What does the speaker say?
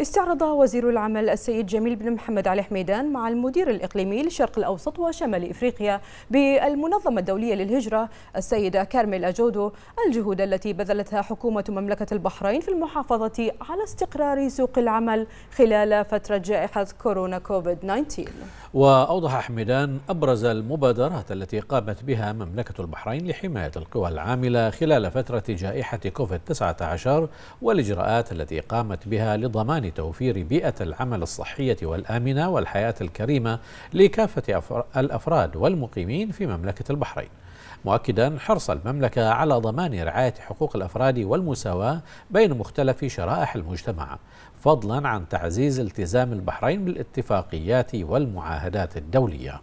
استعرض وزير العمل السيد جميل بن محمد علي حميدان مع المدير الإقليمي للشرق الأوسط وشمال إفريقيا بالمنظمة الدولية للهجرة السيدة كارميل أجودو الجهود التي بذلتها حكومة مملكة البحرين في المحافظة على استقرار سوق العمل خلال فترة جائحة كورونا كوفيد 19 وأوضح حميدان أبرز المبادرات التي قامت بها مملكة البحرين لحماية القوى العاملة خلال فترة جائحة كوفيد 19 والإجراءات التي قامت بها لضمان لتوفير بيئة العمل الصحية والآمنة والحياة الكريمة لكافة الأفراد والمقيمين في مملكة البحرين مؤكدا حرص المملكة على ضمان رعاية حقوق الأفراد والمساواة بين مختلف شرائح المجتمع فضلا عن تعزيز التزام البحرين بالاتفاقيات والمعاهدات الدولية